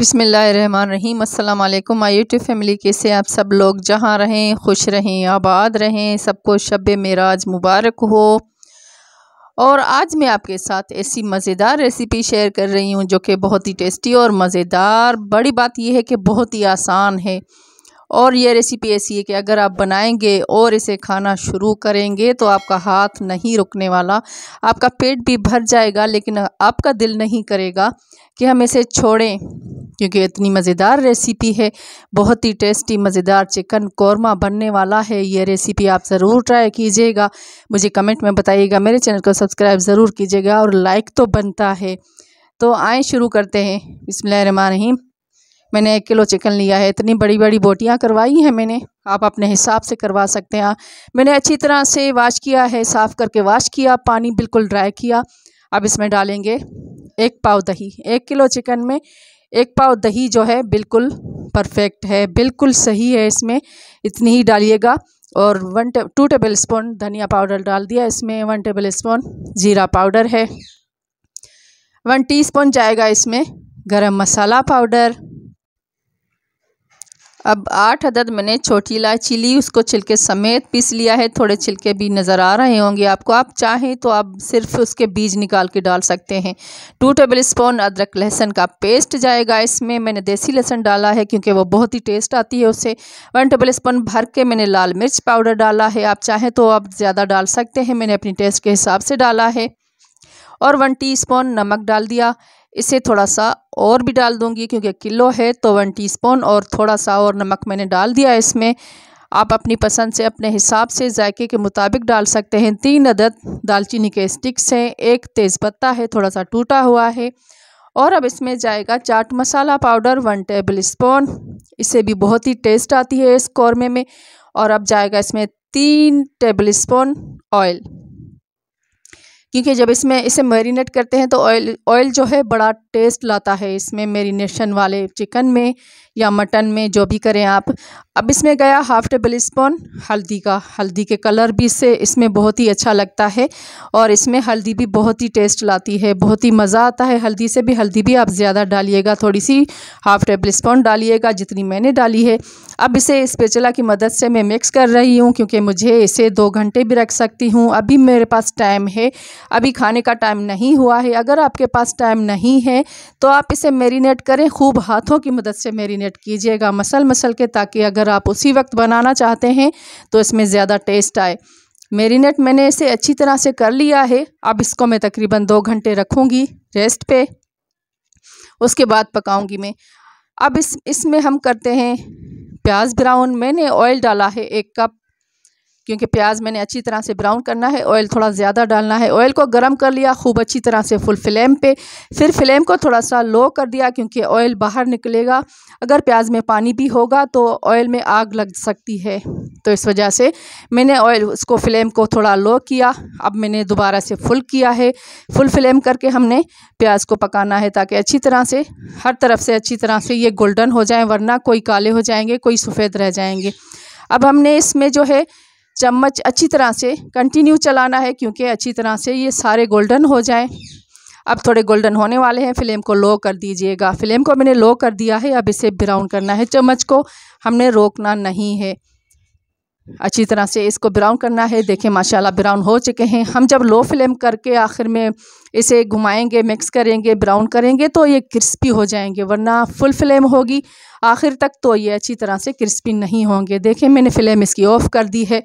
बिसमीम अल्लाम my YouTube family कैसे आप सब लोग जहाँ रहें खुश रहें आबाद रहें सबको शब मेराज मुबारक हो और आज मैं आपके साथ ऐसी मज़ेदार रेसिपी शेयर कर रही हूँ जो कि बहुत ही टेस्टी और मज़ेदार बड़ी बात यह है कि बहुत ही आसान है और यह रेसिपी ऐसी है कि अगर आप बनाएंगे और इसे खाना शुरू करेंगे तो आपका हाथ नहीं रुकने वाला आपका पेट भी भर जाएगा लेकिन आपका दिल नहीं करेगा कि हम इसे छोड़ें क्योंकि इतनी मज़ेदार रेसिपी है बहुत ही टेस्टी मज़ेदार चिकन कौरमा बनने वाला है ये रेसिपी आप ज़रूर ट्राई कीजिएगा मुझे कमेंट में बताइएगा मेरे चैनल को सब्सक्राइब ज़रूर कीजिएगा और लाइक तो बनता है तो आए शुरू करते हैं रहीम मैंने एक किलो चिकन लिया है इतनी बड़ी बड़ी बोटियाँ करवाई हैं मैंने आप अपने हिसाब से करवा सकते हैं मैंने अच्छी तरह से वाश किया है साफ़ करके वाश किया पानी बिल्कुल ड्राई किया अब इसमें डालेंगे एक पाव दही एक किलो चिकन में एक पाव दही जो है बिल्कुल परफेक्ट है बिल्कुल सही है इसमें इतनी ही डालिएगा और वन टे, टू टेबल स्पून धनिया पाउडर डाल दिया इसमें वन टेबल स्पून जीरा पाउडर है वन टीस्पून जाएगा इसमें गरम मसाला पाउडर अब आठ अदद मैंने छोटी इलायची ली उसको छिलके समेत पीस लिया है थोड़े छिलके भी नज़र आ रहे होंगे आपको आप चाहें तो आप सिर्फ उसके बीज निकाल के डाल सकते हैं टू टेबल स्पून अदरक लहसुन का पेस्ट जाएगा इसमें मैंने देसी लहसुन डाला है क्योंकि वो बहुत ही टेस्ट आती है उससे वन टेबल स्पून भर के मैंने लाल मिर्च पाउडर डाला है आप चाहें तो आप ज़्यादा डाल सकते हैं मैंने अपनी टेस्ट के हिसाब से डाला है और वन टी नमक डाल दिया इसे थोड़ा सा और भी डाल दूंगी क्योंकि किलो है तो वन टीस्पून और थोड़ा सा और नमक मैंने डाल दिया इसमें आप अपनी पसंद से अपने हिसाब से जायके के मुताबिक डाल सकते हैं तीन अदद दालचीनी के स्टिक्स हैं एक तेज़पत्ता है थोड़ा सा टूटा हुआ है और अब इसमें जाएगा chaat masala powder one tablespoon इससे भी बहुत ही टेस्ट आती है इस कौरमे में और अब जाएगा इसमें तीन टेबल स्पून ऑयल क्योंकि जब इसमें इसे मैरिनेट करते हैं तो ऑयल ऑयल जो है बड़ा टेस्ट लाता है इसमें मेरीनेशन वाले चिकन में या मटन में जो भी करें आप अब इसमें गया हाफ़ टेबल स्पून हल्दी का हल्दी के कलर भी से इसमें बहुत ही अच्छा लगता है और इसमें हल्दी भी बहुत ही टेस्ट लाती है बहुत ही मज़ा आता है हल्दी से भी हल्दी भी आप ज़्यादा डालिएगा थोड़ी सी हाफ़ टेबल स्पून डालिएगा जितनी मैंने डाली है अब इसे स्पेचला की मदद से मैं मिक्स कर रही हूँ क्योंकि मुझे इसे दो घंटे भी रख सकती हूँ अभी मेरे पास टाइम है अभी खाने का टाइम नहीं हुआ है अगर आपके पास टाइम नहीं है तो आप इसे मेरीनेट करें खूब हाथों की मदद से मेरीनेट मैरिनेट कीजिएगा मसल मसल के ताकि अगर आप उसी वक्त बनाना चाहते हैं तो इसमें ज़्यादा टेस्ट आए मेरीनेट मैंने इसे अच्छी तरह से कर लिया है अब इसको मैं तकरीबन दो घंटे रखूँगी रेस्ट पे उसके बाद पकाऊँगी मैं अब इस इसमें हम करते हैं प्याज ब्राउन मैंने ऑयल डाला है एक कप क्योंकि प्याज मैंने अच्छी तरह से ब्राउन करना है ऑयल थोड़ा ज़्यादा डालना है ऑयल को गर्म कर लिया खूब अच्छी तरह से फुल फ्लेम पे फिर फ्लेम को थोड़ा सा लो कर दिया क्योंकि ऑयल बाहर निकलेगा अगर प्याज में पानी भी होगा तो ऑयल में आग लग सकती है तो इस वजह से मैंने ऑयल उसको फ्लेम को थोड़ा लो किया अब मैंने दोबारा से फुल किया है फुल फ्लेम करके हमने प्याज को पकाना है ताकि अच्छी तरह से हर तरफ से अच्छी तरह से ये गोल्डन हो जाए वरना कोई काले हो जाएंगे कोई सफ़ेद रह जाएंगे अब हमने इसमें जो है चम्मच अच्छी तरह से कंटिन्यू चलाना है क्योंकि अच्छी तरह से ये सारे गोल्डन हो जाएं अब थोड़े गोल्डन होने वाले हैं फ्लेम को लो कर दीजिएगा फ्लेम को मैंने लो कर दिया है अब इसे ब्राउन करना है चम्मच को हमने रोकना नहीं है अच्छी तरह से इसको ब्राउन करना है देखें माशाल्लाह ब्राउन हो चुके हैं हम जब लो फ्लेम करके आखिर में इसे घुमाएंगे मिक्स करेंगे ब्राउन करेंगे तो ये क्रिस्पी हो जाएंगे वरना फुल फ्लेम होगी आखिर तक तो ये अच्छी तरह से क्रिस्पी नहीं होंगे देखें मैंने फ्लेम इसकी ऑफ़ कर दी है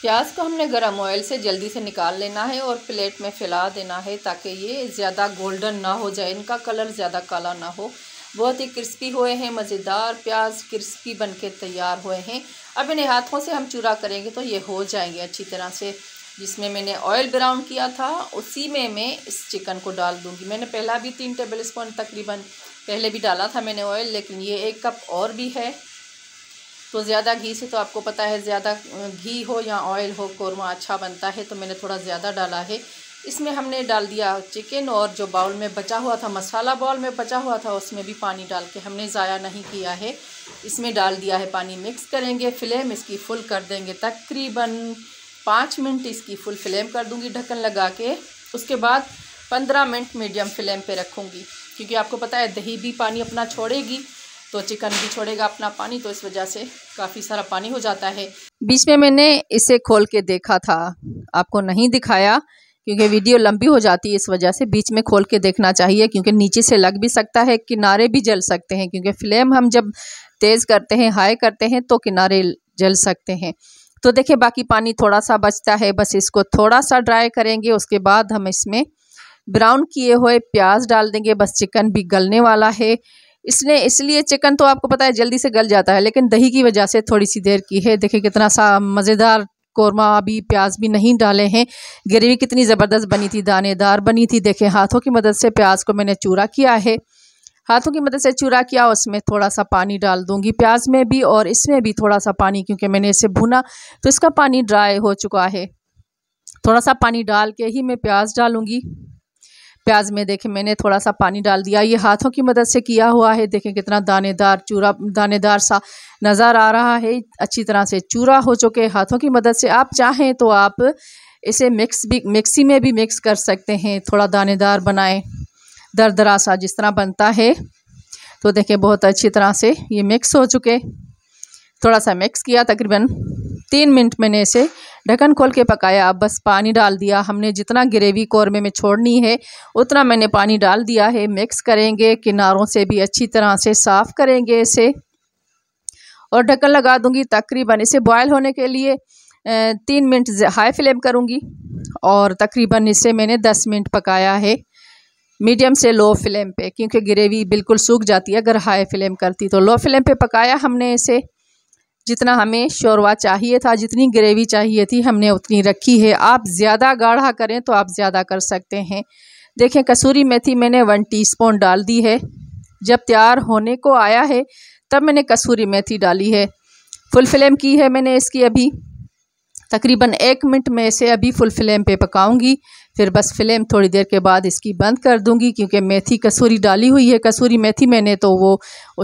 प्याज को हमने गरम ऑयल से जल्दी से निकाल लेना है और प्लेट में फैला देना है ताकि ये ज़्यादा गोल्डन ना हो जाए इनका कलर ज़्यादा काला ना हो बहुत ही क्रिस्पी हुए हैं मज़ेदार प्याज क्रिस्पी बनके तैयार हुए हैं अब इन्हें हाथों से हम चूरा करेंगे तो ये हो जाएंगे अच्छी तरह से जिसमें मैंने ऑयल ब्राउन किया था उसी में मैं इस चिकन को डाल दूँगी मैंने पहला भी तीन टेबल स्पून तकरीबन पहले भी डाला था मैंने ऑयल लेकिन ये एक कप और भी है तो ज़्यादा घी से तो आपको पता है ज़्यादा घी हो या ऑयल हो कौरमा अच्छा बनता है तो मैंने थोड़ा ज़्यादा डाला है इसमें हमने डाल दिया चिकन और जो बाउल में बचा हुआ था मसाला बाउल में बचा हुआ था उसमें भी पानी डाल के हमने ज़ाया नहीं किया है इसमें डाल दिया है पानी मिक्स करेंगे फ्लेम इसकी फुल कर देंगे तकरीबन पाँच मिनट इसकी फुल फ्लेम कर दूँगी ढक्कन लगा के उसके बाद पंद्रह मिनट मीडियम फ्लेम पे रखूंगी क्योंकि आपको पता है दही भी पानी अपना छोड़ेगी तो चिकन भी छोड़ेगा अपना पानी तो इस वजह से काफ़ी सारा पानी हो जाता है बीच में मैंने इसे खोल के देखा था आपको नहीं दिखाया क्योंकि वीडियो लंबी हो जाती है इस वजह से बीच में खोल के देखना चाहिए क्योंकि नीचे से लग भी सकता है किनारे भी जल सकते हैं क्योंकि फ्लेम हम जब तेज़ करते हैं हाई करते हैं तो किनारे जल सकते हैं तो देखिए बाकी पानी थोड़ा सा बचता है बस इसको थोड़ा सा ड्राई करेंगे उसके बाद हम इसमें ब्राउन किए हुए प्याज डाल देंगे बस चिकन भी गलने वाला है इसने इसलिए चिकन तो आपको पता है जल्दी से गल जाता है लेकिन दही की वजह से थोड़ी सी देर की है देखिए कितना सा मज़ेदार कौरमा अभी प्याज भी नहीं डाले हैं ग्रेवी कितनी ज़बरदस्त बनी थी दानेदार बनी थी देखें हाथों की मदद से प्याज को मैंने चूरा किया है हाथों की मदद से चूरा किया उसमें थोड़ा सा पानी डाल दूंगी प्याज में भी और इसमें भी थोड़ा सा पानी क्योंकि मैंने इसे भुना तो इसका पानी ड्राई हो चुका है थोड़ा सा पानी डाल के ही मैं प्याज डालूंगी प्याज में देखें मैंने थोड़ा सा पानी डाल दिया ये हाथों की मदद से किया हुआ है देखें कितना दानेदार चूरा दानेदार सा नज़र आ रहा है अच्छी तरह से चूरा हो चुके हाथों की मदद से आप चाहें तो आप इसे मिक्स भी मिक्सी में भी मिक्स कर सकते हैं थोड़ा दानेदार बनाएं दर सा जिस तरह बनता है तो देखें बहुत अच्छी तरह से ये मिक्स हो चुके थोड़ा सा मिक्स किया तकरीबन तीन मिनट मैंने इसे ढक्कन खोल के पकाया अब बस पानी डाल दिया हमने जितना ग्रेवी कौरमे में छोड़नी है उतना मैंने पानी डाल दिया है मिक्स करेंगे किनारों से भी अच्छी तरह से साफ़ करेंगे इसे और ढक्कन लगा दूंगी तकरीबन इसे बॉयल होने के लिए तीन मिनट हाई फ्लेम करूंगी और तकरीबन इसे मैंने दस मिनट पकाया है मीडियम से लो फ्लेम पे क्योंकि ग्रेवी बिल्कुल सूख जाती है अगर हाई फ्लेम करती तो लो फ्लेम पे पकाया हमने इसे जितना हमें शोरवा चाहिए था जितनी ग्रेवी चाहिए थी हमने उतनी रखी है आप ज़्यादा गाढ़ा करें तो आप ज़्यादा कर सकते हैं देखें कसूरी मेथी मैंने वन टीस्पून डाल दी है जब तैयार होने को आया है तब मैंने कसूरी मेथी डाली है फुल फ्लेम की है मैंने इसकी अभी तकरीबन एक मिनट में इसे अभी फुल फ्लेम पे पकाऊंगी फिर बस फ्लेम थोड़ी देर के बाद इसकी बंद कर दूंगी क्योंकि मेथी कसूरी डाली हुई है कसूरी मेथी मैंने तो वो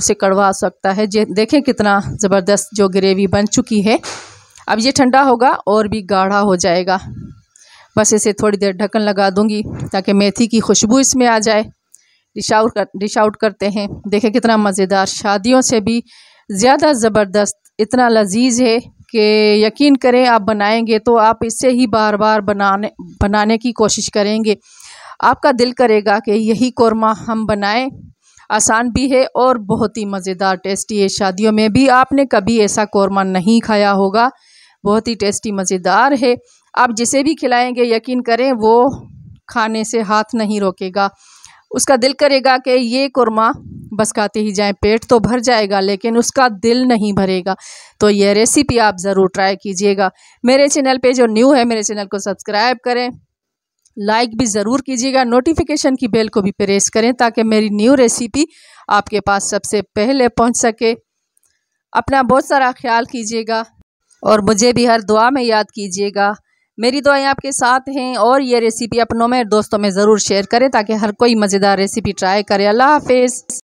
उसे कड़वा सकता है देखें कितना ज़बरदस्त जो ग्रेवी बन चुकी है अब ये ठंडा होगा और भी गाढ़ा हो जाएगा बस इसे थोड़ी देर ढक्कन लगा दूंगी ताकि मेथी की खुशबू इसमें आ जाए डिश आउट कर डिश आउट करते हैं देखें कितना मज़ेदार शादियों से भी ज़्यादा ज़बरदस्त इतना लजीज है कि यकीन करें आप बनाएंगे तो आप इससे ही बार बार बनाने बनाने की कोशिश करेंगे आपका दिल करेगा कि यही कौरमा हम बनाएं आसान भी है और बहुत ही मज़ेदार टेस्टी है शादियों में भी आपने कभी ऐसा कौरमा नहीं खाया होगा बहुत ही टेस्टी मज़ेदार है आप जिसे भी खिलाएंगे यकीन करें वो खाने से हाथ नहीं रोकेगा उसका दिल करेगा कि ये कौरमा बस खाते ही जाएं पेट तो भर जाएगा लेकिन उसका दिल नहीं भरेगा तो यह रेसिपी आप ज़रूर ट्राई कीजिएगा मेरे चैनल पे जो न्यू है मेरे चैनल को सब्सक्राइब करें लाइक भी ज़रूर कीजिएगा नोटिफिकेशन की बेल को भी प्रेस करें ताकि मेरी न्यू रेसिपी आपके पास सबसे पहले पहुँच सके अपना बहुत सारा ख्याल कीजिएगा और मुझे भी हर दुआ में याद कीजिएगा मेरी दुआएं आपके साथ हैं और ये रेसिपी अपनों में दोस्तों में ज़रूर शेयर करें ताकि हर कोई मज़ेदार रेसिपी ट्राई करे अल्लाह हाफिज़